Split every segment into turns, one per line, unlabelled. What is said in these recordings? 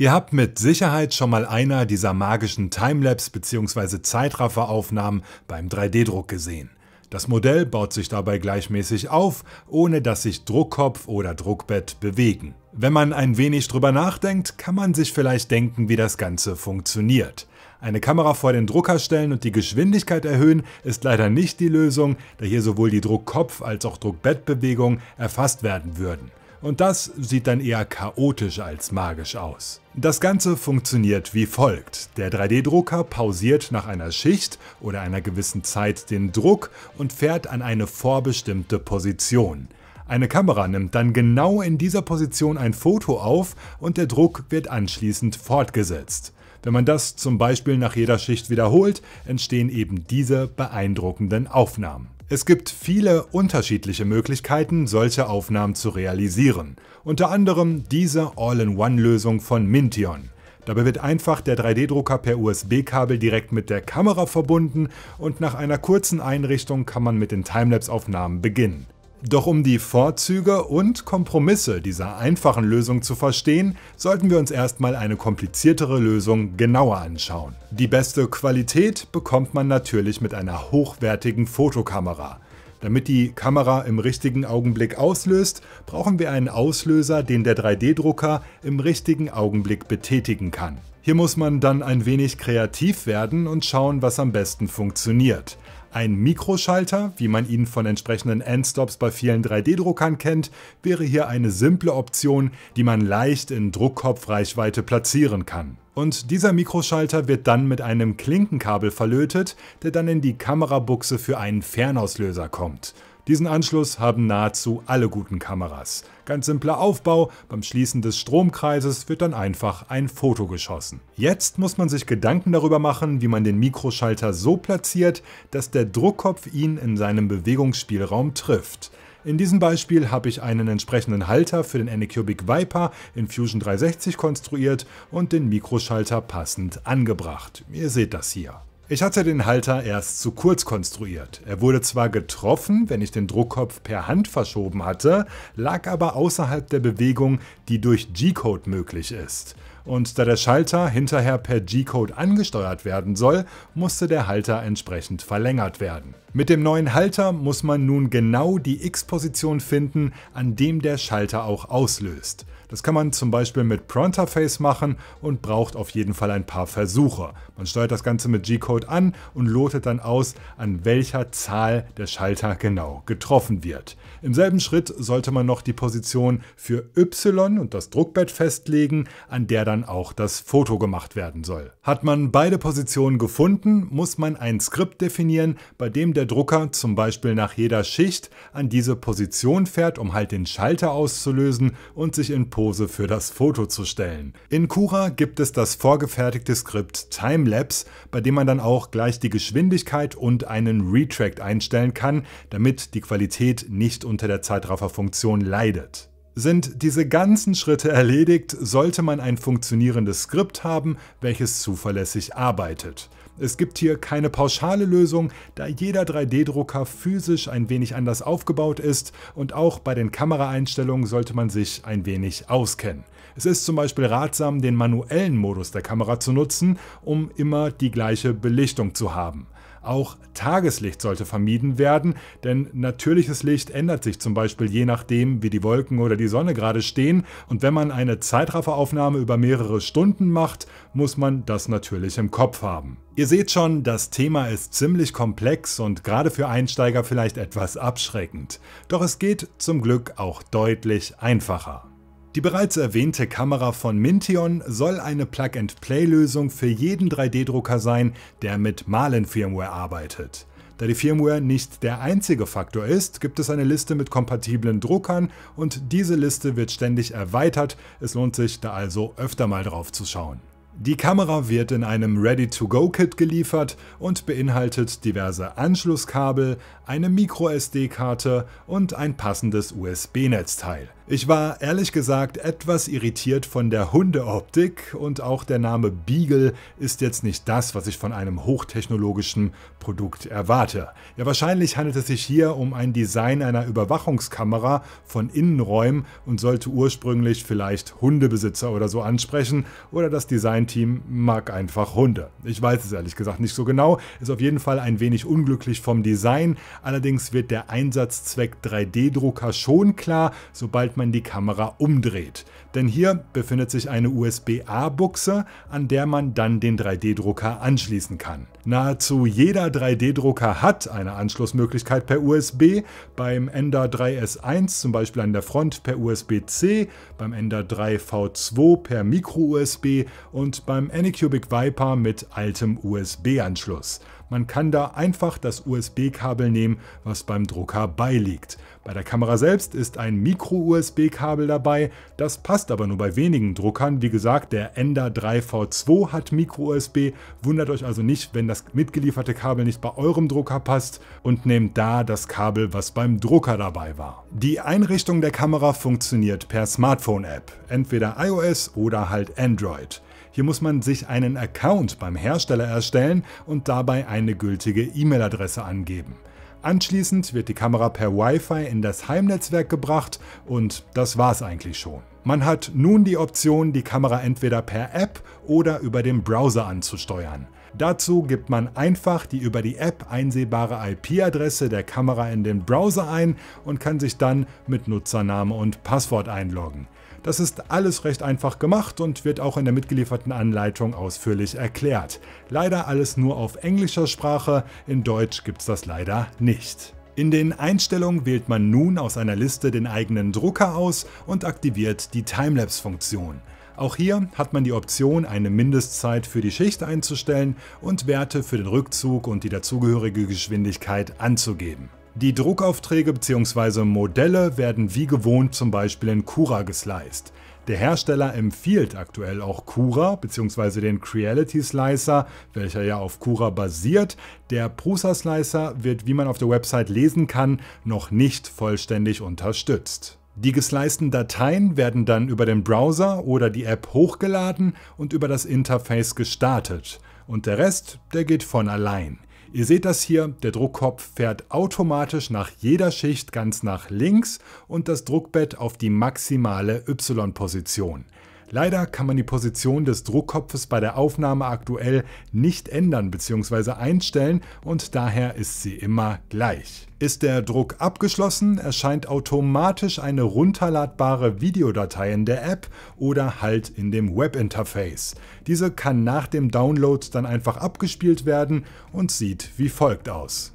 Ihr habt mit Sicherheit schon mal einer dieser magischen Timelapse- bzw. Zeitrafferaufnahmen beim 3D-Druck gesehen. Das Modell baut sich dabei gleichmäßig auf, ohne dass sich Druckkopf oder Druckbett bewegen. Wenn man ein wenig drüber nachdenkt, kann man sich vielleicht denken, wie das Ganze funktioniert. Eine Kamera vor den Drucker stellen und die Geschwindigkeit erhöhen ist leider nicht die Lösung, da hier sowohl die Druckkopf- als auch Druckbettbewegung erfasst werden würden und das sieht dann eher chaotisch als magisch aus. Das Ganze funktioniert wie folgt. Der 3D-Drucker pausiert nach einer Schicht oder einer gewissen Zeit den Druck und fährt an eine vorbestimmte Position. Eine Kamera nimmt dann genau in dieser Position ein Foto auf und der Druck wird anschließend fortgesetzt. Wenn man das zum Beispiel nach jeder Schicht wiederholt, entstehen eben diese beeindruckenden Aufnahmen. Es gibt viele unterschiedliche Möglichkeiten, solche Aufnahmen zu realisieren. Unter anderem diese All-in-One-Lösung von Mintion. Dabei wird einfach der 3D-Drucker per USB-Kabel direkt mit der Kamera verbunden und nach einer kurzen Einrichtung kann man mit den Timelapse-Aufnahmen beginnen. Doch um die Vorzüge und Kompromisse dieser einfachen Lösung zu verstehen, sollten wir uns erstmal eine kompliziertere Lösung genauer anschauen. Die beste Qualität bekommt man natürlich mit einer hochwertigen Fotokamera. Damit die Kamera im richtigen Augenblick auslöst, brauchen wir einen Auslöser, den der 3D-Drucker im richtigen Augenblick betätigen kann. Hier muss man dann ein wenig kreativ werden und schauen, was am besten funktioniert. Ein Mikroschalter, wie man ihn von entsprechenden Endstops bei vielen 3D-Druckern kennt, wäre hier eine simple Option, die man leicht in Druckkopfreichweite platzieren kann. Und dieser Mikroschalter wird dann mit einem Klinkenkabel verlötet, der dann in die Kamerabuchse für einen Fernauslöser kommt. Diesen Anschluss haben nahezu alle guten Kameras. Ganz simpler Aufbau, beim Schließen des Stromkreises wird dann einfach ein Foto geschossen. Jetzt muss man sich Gedanken darüber machen, wie man den Mikroschalter so platziert, dass der Druckkopf ihn in seinem Bewegungsspielraum trifft. In diesem Beispiel habe ich einen entsprechenden Halter für den Anycubic Viper in Fusion 360 konstruiert und den Mikroschalter passend angebracht. Ihr seht das hier. Ich hatte den Halter erst zu kurz konstruiert. Er wurde zwar getroffen, wenn ich den Druckkopf per Hand verschoben hatte, lag aber außerhalb der Bewegung, die durch G-Code möglich ist. Und da der Schalter hinterher per G-Code angesteuert werden soll, musste der Halter entsprechend verlängert werden. Mit dem neuen Halter muss man nun genau die X-Position finden, an dem der Schalter auch auslöst. Das kann man zum Beispiel mit Pronterface machen und braucht auf jeden Fall ein paar Versuche. Man steuert das Ganze mit G-Code an und lotet dann aus, an welcher Zahl der Schalter genau getroffen wird. Im selben Schritt sollte man noch die Position für Y und das Druckbett festlegen, an der dann auch das Foto gemacht werden soll. Hat man beide Positionen gefunden, muss man ein Skript definieren, bei dem der Drucker zum Beispiel nach jeder Schicht an diese Position fährt, um halt den Schalter auszulösen und sich in Pose für das Foto zu stellen. In Cura gibt es das vorgefertigte Skript Timelapse, bei dem man dann auch gleich die Geschwindigkeit und einen Retract einstellen kann, damit die Qualität nicht unter der Zeitrafferfunktion leidet. Sind diese ganzen Schritte erledigt, sollte man ein funktionierendes Skript haben, welches zuverlässig arbeitet. Es gibt hier keine pauschale Lösung, da jeder 3D-Drucker physisch ein wenig anders aufgebaut ist und auch bei den Kameraeinstellungen sollte man sich ein wenig auskennen. Es ist zum Beispiel ratsam, den manuellen Modus der Kamera zu nutzen, um immer die gleiche Belichtung zu haben. Auch Tageslicht sollte vermieden werden, denn natürliches Licht ändert sich zum Beispiel je nachdem, wie die Wolken oder die Sonne gerade stehen. Und wenn man eine Zeitrafferaufnahme über mehrere Stunden macht, muss man das natürlich im Kopf haben. Ihr seht schon, das Thema ist ziemlich komplex und gerade für Einsteiger vielleicht etwas abschreckend. Doch es geht zum Glück auch deutlich einfacher. Die bereits erwähnte Kamera von Mintion soll eine Plug-and-Play-Lösung für jeden 3D-Drucker sein, der mit Malen-Firmware arbeitet. Da die Firmware nicht der einzige Faktor ist, gibt es eine Liste mit kompatiblen Druckern und diese Liste wird ständig erweitert, es lohnt sich da also öfter mal drauf zu schauen. Die Kamera wird in einem Ready-to-Go-Kit geliefert und beinhaltet diverse Anschlusskabel, eine micro sd karte und ein passendes USB-Netzteil. Ich war ehrlich gesagt etwas irritiert von der Hundeoptik und auch der Name Beagle ist jetzt nicht das, was ich von einem hochtechnologischen Produkt erwarte. Ja, wahrscheinlich handelt es sich hier um ein Design einer Überwachungskamera von Innenräumen und sollte ursprünglich vielleicht Hundebesitzer oder so ansprechen oder das Designteam mag einfach Hunde. Ich weiß es ehrlich gesagt nicht so genau, ist auf jeden Fall ein wenig unglücklich vom Design, allerdings wird der Einsatzzweck 3D-Drucker schon klar, sobald man man die Kamera umdreht. Denn hier befindet sich eine USB-A-Buchse, an der man dann den 3D-Drucker anschließen kann. Nahezu jeder 3D-Drucker hat eine Anschlussmöglichkeit per USB, beim Ender 3S1 zum Beispiel an der Front per USB-C, beim Ender 3V2 per Micro-USB und beim Anycubic Viper mit altem USB-Anschluss. Man kann da einfach das USB-Kabel nehmen, was beim Drucker beiliegt. Bei der Kamera selbst ist ein Micro-USB-Kabel dabei, das passt aber nur bei wenigen Druckern. Wie gesagt, der Ender 3V2 hat Micro-USB, wundert euch also nicht, wenn das mitgelieferte Kabel nicht bei eurem Drucker passt und nehmt da das Kabel, was beim Drucker dabei war. Die Einrichtung der Kamera funktioniert per Smartphone-App, entweder iOS oder halt Android. Hier muss man sich einen Account beim Hersteller erstellen und dabei eine gültige E-Mail-Adresse angeben. Anschließend wird die Kamera per Wi-Fi in das Heimnetzwerk gebracht und das war's eigentlich schon. Man hat nun die Option, die Kamera entweder per App oder über den Browser anzusteuern. Dazu gibt man einfach die über die App einsehbare IP-Adresse der Kamera in den Browser ein und kann sich dann mit Nutzername und Passwort einloggen. Das ist alles recht einfach gemacht und wird auch in der mitgelieferten Anleitung ausführlich erklärt. Leider alles nur auf englischer Sprache, in Deutsch gibt's das leider nicht. In den Einstellungen wählt man nun aus einer Liste den eigenen Drucker aus und aktiviert die Timelapse-Funktion. Auch hier hat man die Option, eine Mindestzeit für die Schicht einzustellen und Werte für den Rückzug und die dazugehörige Geschwindigkeit anzugeben. Die Druckaufträge bzw. Modelle werden wie gewohnt zum Beispiel in Cura gesliced. Der Hersteller empfiehlt aktuell auch Cura bzw. den Creality Slicer, welcher ja auf Cura basiert. Der Prusa Slicer wird, wie man auf der Website lesen kann, noch nicht vollständig unterstützt. Die gesliceden Dateien werden dann über den Browser oder die App hochgeladen und über das Interface gestartet. Und der Rest, der geht von allein. Ihr seht das hier, der Druckkopf fährt automatisch nach jeder Schicht ganz nach links und das Druckbett auf die maximale Y-Position. Leider kann man die Position des Druckkopfes bei der Aufnahme aktuell nicht ändern bzw. einstellen und daher ist sie immer gleich. Ist der Druck abgeschlossen, erscheint automatisch eine runterladbare Videodatei in der App oder halt in dem Webinterface. Diese kann nach dem Download dann einfach abgespielt werden und sieht wie folgt aus.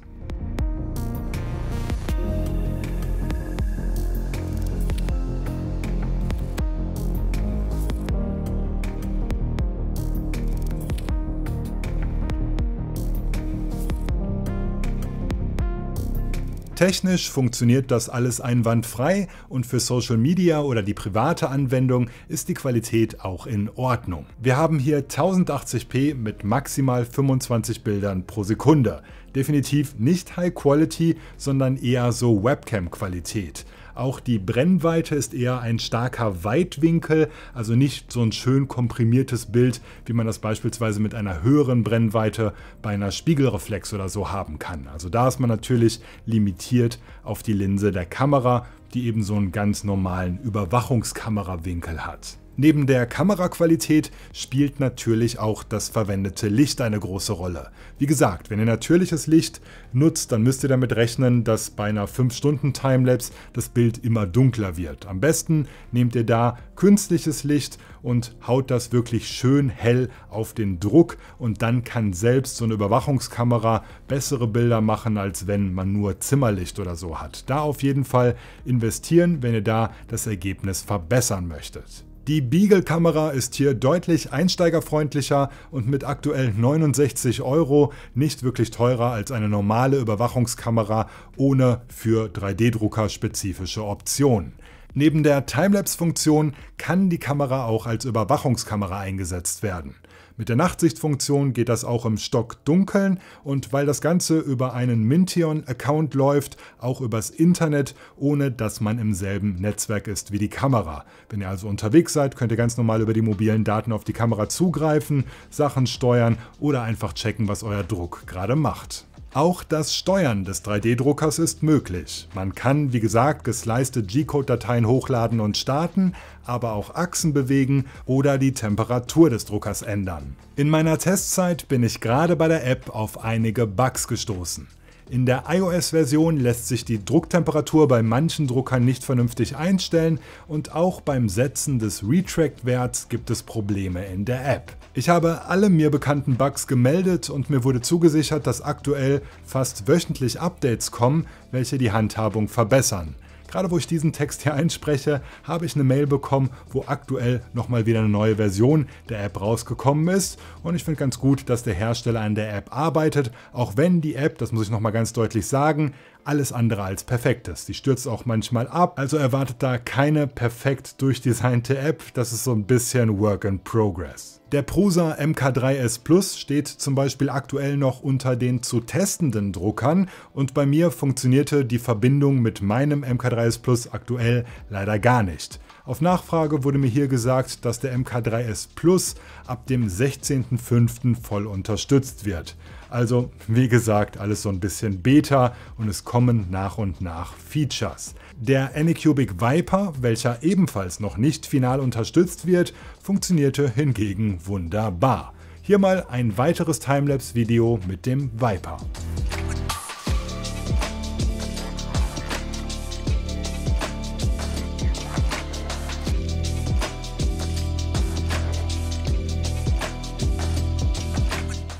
Technisch funktioniert das alles einwandfrei und für Social Media oder die private Anwendung ist die Qualität auch in Ordnung. Wir haben hier 1080p mit maximal 25 Bildern pro Sekunde. Definitiv nicht High Quality, sondern eher so Webcam-Qualität. Auch die Brennweite ist eher ein starker Weitwinkel, also nicht so ein schön komprimiertes Bild, wie man das beispielsweise mit einer höheren Brennweite bei einer Spiegelreflex oder so haben kann. Also da ist man natürlich limitiert auf die Linse der Kamera, die eben so einen ganz normalen Überwachungskamerawinkel hat. Neben der Kameraqualität spielt natürlich auch das verwendete Licht eine große Rolle. Wie gesagt, wenn ihr natürliches Licht nutzt, dann müsst ihr damit rechnen, dass bei einer 5-Stunden-Timelapse das Bild immer dunkler wird. Am besten nehmt ihr da künstliches Licht und haut das wirklich schön hell auf den Druck und dann kann selbst so eine Überwachungskamera bessere Bilder machen, als wenn man nur Zimmerlicht oder so hat. Da auf jeden Fall investieren, wenn ihr da das Ergebnis verbessern möchtet. Die Beagle-Kamera ist hier deutlich einsteigerfreundlicher und mit aktuell 69 Euro nicht wirklich teurer als eine normale Überwachungskamera ohne für 3D-Drucker spezifische Optionen. Neben der Timelapse-Funktion kann die Kamera auch als Überwachungskamera eingesetzt werden. Mit der Nachtsichtfunktion geht das auch im Stockdunkeln und weil das Ganze über einen Mintion-Account läuft, auch übers Internet, ohne dass man im selben Netzwerk ist wie die Kamera. Wenn ihr also unterwegs seid, könnt ihr ganz normal über die mobilen Daten auf die Kamera zugreifen, Sachen steuern oder einfach checken, was euer Druck gerade macht. Auch das Steuern des 3D-Druckers ist möglich. Man kann, wie gesagt, gesleiste G-Code-Dateien hochladen und starten, aber auch Achsen bewegen oder die Temperatur des Druckers ändern. In meiner Testzeit bin ich gerade bei der App auf einige Bugs gestoßen. In der iOS-Version lässt sich die Drucktemperatur bei manchen Druckern nicht vernünftig einstellen und auch beim Setzen des Retract-Werts gibt es Probleme in der App. Ich habe alle mir bekannten Bugs gemeldet und mir wurde zugesichert, dass aktuell fast wöchentlich Updates kommen, welche die Handhabung verbessern. Gerade wo ich diesen Text hier einspreche, habe ich eine Mail bekommen, wo aktuell nochmal wieder eine neue Version der App rausgekommen ist. Und ich finde ganz gut, dass der Hersteller an der App arbeitet, auch wenn die App, das muss ich nochmal ganz deutlich sagen, alles andere als perfekt ist. Die stürzt auch manchmal ab, also erwartet da keine perfekt durchdesignte App, das ist so ein bisschen Work in Progress. Der Prusa MK3S Plus steht zum Beispiel aktuell noch unter den zu testenden Druckern und bei mir funktionierte die Verbindung mit meinem MK3S Plus aktuell leider gar nicht. Auf Nachfrage wurde mir hier gesagt, dass der MK3S Plus ab dem 16.05. voll unterstützt wird. Also wie gesagt, alles so ein bisschen Beta und es kommen nach und nach Features. Der Anycubic Viper, welcher ebenfalls noch nicht final unterstützt wird, funktionierte hingegen wunderbar. Hier mal ein weiteres Timelapse-Video mit dem Viper.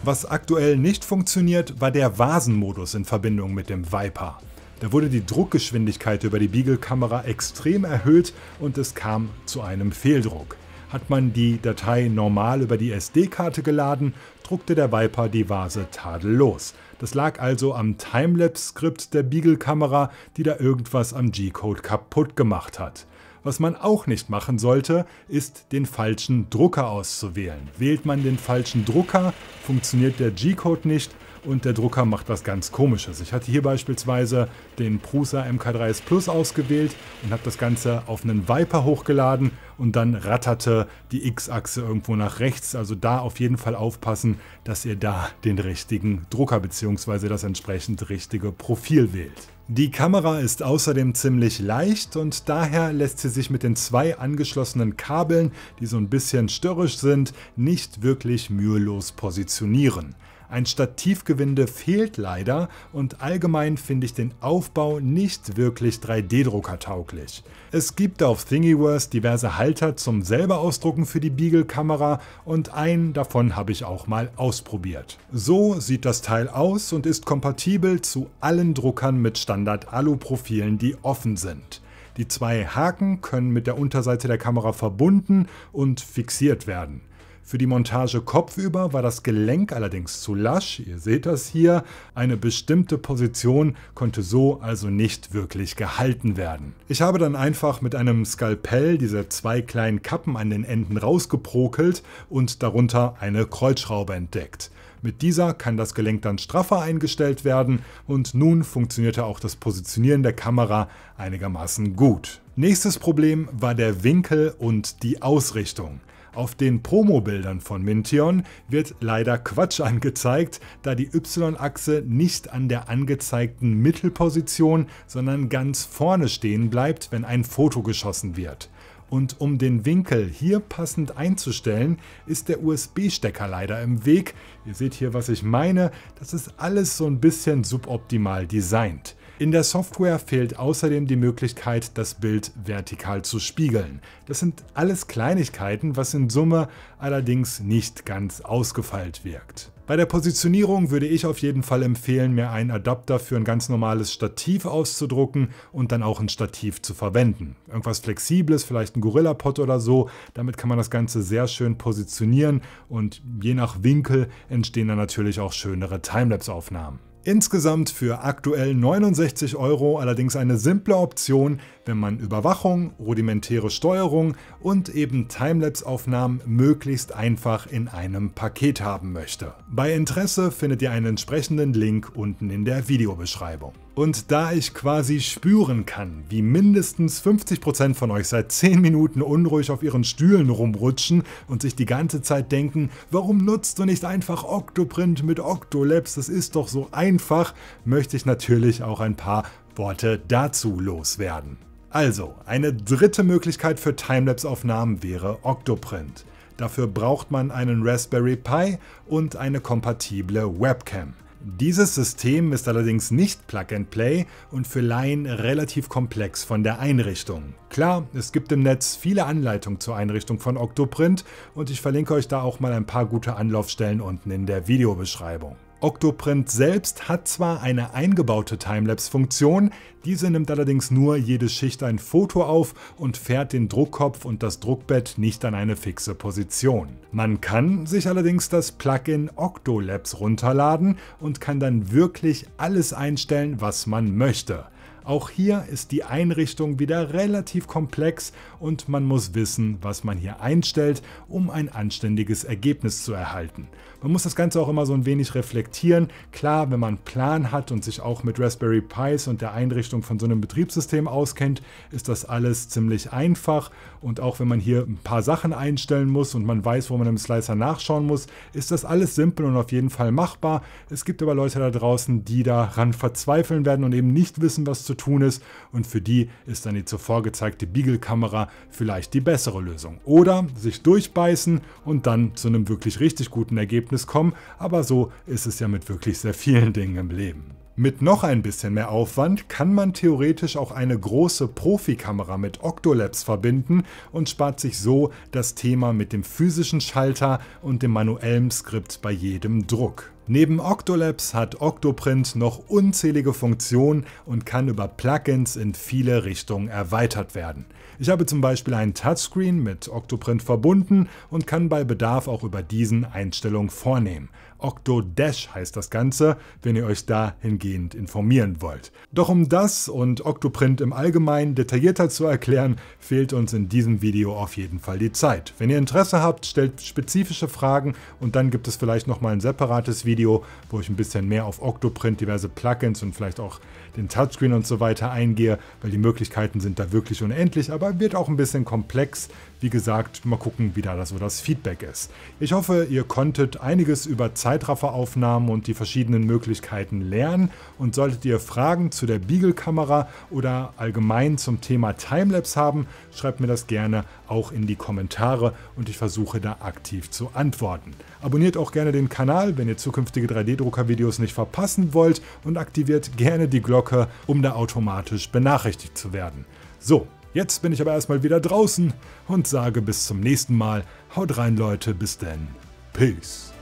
Was aktuell nicht funktioniert, war der Vasenmodus in Verbindung mit dem Viper. Da wurde die Druckgeschwindigkeit über die Beagle-Kamera extrem erhöht und es kam zu einem Fehldruck. Hat man die Datei normal über die SD-Karte geladen, druckte der Viper die Vase tadellos. Das lag also am Timelapse-Skript der Beagle-Kamera, die da irgendwas am G-Code kaputt gemacht hat. Was man auch nicht machen sollte, ist den falschen Drucker auszuwählen. Wählt man den falschen Drucker, funktioniert der G-Code nicht und der Drucker macht was ganz komisches. Ich hatte hier beispielsweise den Prusa MK3S Plus ausgewählt und habe das Ganze auf einen Viper hochgeladen und dann ratterte die X-Achse irgendwo nach rechts. Also da auf jeden Fall aufpassen, dass ihr da den richtigen Drucker bzw. das entsprechend richtige Profil wählt. Die Kamera ist außerdem ziemlich leicht und daher lässt sie sich mit den zwei angeschlossenen Kabeln, die so ein bisschen störrisch sind, nicht wirklich mühelos positionieren. Ein Stativgewinde fehlt leider und allgemein finde ich den Aufbau nicht wirklich 3D-Drucker tauglich. Es gibt auf Thingiverse diverse Halter zum selber ausdrucken für die Beagle-Kamera und einen davon habe ich auch mal ausprobiert. So sieht das Teil aus und ist kompatibel zu allen Druckern mit Standard-Alu-Profilen, die offen sind. Die zwei Haken können mit der Unterseite der Kamera verbunden und fixiert werden. Für die Montage kopfüber war das Gelenk allerdings zu lasch, ihr seht das hier, eine bestimmte Position konnte so also nicht wirklich gehalten werden. Ich habe dann einfach mit einem Skalpell diese zwei kleinen Kappen an den Enden rausgeprokelt und darunter eine Kreuzschraube entdeckt. Mit dieser kann das Gelenk dann straffer eingestellt werden und nun funktionierte auch das Positionieren der Kamera einigermaßen gut. Nächstes Problem war der Winkel und die Ausrichtung. Auf den Promobildern von Mintion wird leider Quatsch angezeigt, da die Y-Achse nicht an der angezeigten Mittelposition, sondern ganz vorne stehen bleibt, wenn ein Foto geschossen wird. Und um den Winkel hier passend einzustellen, ist der USB-Stecker leider im Weg. Ihr seht hier, was ich meine. Das ist alles so ein bisschen suboptimal designt. In der Software fehlt außerdem die Möglichkeit, das Bild vertikal zu spiegeln. Das sind alles Kleinigkeiten, was in Summe allerdings nicht ganz ausgefeilt wirkt. Bei der Positionierung würde ich auf jeden Fall empfehlen, mir einen Adapter für ein ganz normales Stativ auszudrucken und dann auch ein Stativ zu verwenden. Irgendwas Flexibles, vielleicht ein Gorillapod oder so. Damit kann man das Ganze sehr schön positionieren und je nach Winkel entstehen dann natürlich auch schönere Timelapse-Aufnahmen. Insgesamt für aktuell 69 Euro allerdings eine simple Option, wenn man Überwachung, rudimentäre Steuerung und eben Timelapse-Aufnahmen möglichst einfach in einem Paket haben möchte. Bei Interesse findet ihr einen entsprechenden Link unten in der Videobeschreibung. Und da ich quasi spüren kann, wie mindestens 50% von euch seit 10 Minuten unruhig auf ihren Stühlen rumrutschen und sich die ganze Zeit denken, warum nutzt du nicht einfach Octoprint mit Octolabs, das ist doch so einfach, möchte ich natürlich auch ein paar Worte dazu loswerden. Also, eine dritte Möglichkeit für Timelapse-Aufnahmen wäre Octoprint. Dafür braucht man einen Raspberry Pi und eine kompatible Webcam. Dieses System ist allerdings nicht Plug-and-Play und für Laien relativ komplex von der Einrichtung. Klar, es gibt im Netz viele Anleitungen zur Einrichtung von Octoprint und ich verlinke euch da auch mal ein paar gute Anlaufstellen unten in der Videobeschreibung. Octoprint selbst hat zwar eine eingebaute Timelapse-Funktion, diese nimmt allerdings nur jede Schicht ein Foto auf und fährt den Druckkopf und das Druckbett nicht an eine fixe Position. Man kann sich allerdings das Plugin Octolabs runterladen und kann dann wirklich alles einstellen, was man möchte. Auch hier ist die Einrichtung wieder relativ komplex und man muss wissen, was man hier einstellt, um ein anständiges Ergebnis zu erhalten. Man muss das Ganze auch immer so ein wenig reflektieren. Klar, wenn man einen Plan hat und sich auch mit Raspberry Pis und der Einrichtung von so einem Betriebssystem auskennt, ist das alles ziemlich einfach. Und auch wenn man hier ein paar Sachen einstellen muss und man weiß, wo man im Slicer nachschauen muss, ist das alles simpel und auf jeden Fall machbar. Es gibt aber Leute da draußen, die daran verzweifeln werden und eben nicht wissen, was zu tun ist. Und für die ist dann die zuvor gezeigte Beagle-Kamera vielleicht die bessere Lösung. Oder sich durchbeißen und dann zu einem wirklich richtig guten Ergebnis Ergebnis kommen, aber so ist es ja mit wirklich sehr vielen Dingen im Leben. Mit noch ein bisschen mehr Aufwand kann man theoretisch auch eine große Profikamera mit Octolabs verbinden und spart sich so das Thema mit dem physischen Schalter und dem manuellen Skript bei jedem Druck. Neben Octolabs hat Octoprint noch unzählige Funktionen und kann über Plugins in viele Richtungen erweitert werden. Ich habe zum Beispiel einen Touchscreen mit Octoprint verbunden und kann bei Bedarf auch über diesen Einstellungen vornehmen. Octodash heißt das Ganze, wenn ihr euch dahingehend informieren wollt. Doch um das und Octoprint im Allgemeinen detaillierter zu erklären, fehlt uns in diesem Video auf jeden Fall die Zeit. Wenn ihr Interesse habt, stellt spezifische Fragen und dann gibt es vielleicht nochmal ein separates Video Video, wo ich ein bisschen mehr auf Octoprint, diverse Plugins und vielleicht auch den Touchscreen und so weiter eingehe, weil die Möglichkeiten sind da wirklich unendlich, aber wird auch ein bisschen komplex. Wie gesagt, mal gucken, wie da das so das Feedback ist. Ich hoffe, ihr konntet einiges über Zeitrafferaufnahmen und die verschiedenen Möglichkeiten lernen und solltet ihr Fragen zu der Beagle-Kamera oder allgemein zum Thema Timelapse haben, schreibt mir das gerne auch in die Kommentare und ich versuche da aktiv zu antworten. Abonniert auch gerne den Kanal, wenn ihr zukünftig zukünftige 3D-Drucker-Videos nicht verpassen wollt und aktiviert gerne die Glocke, um da automatisch benachrichtigt zu werden. So, jetzt bin ich aber erstmal wieder draußen und sage bis zum nächsten Mal. Haut rein Leute, bis denn. Peace.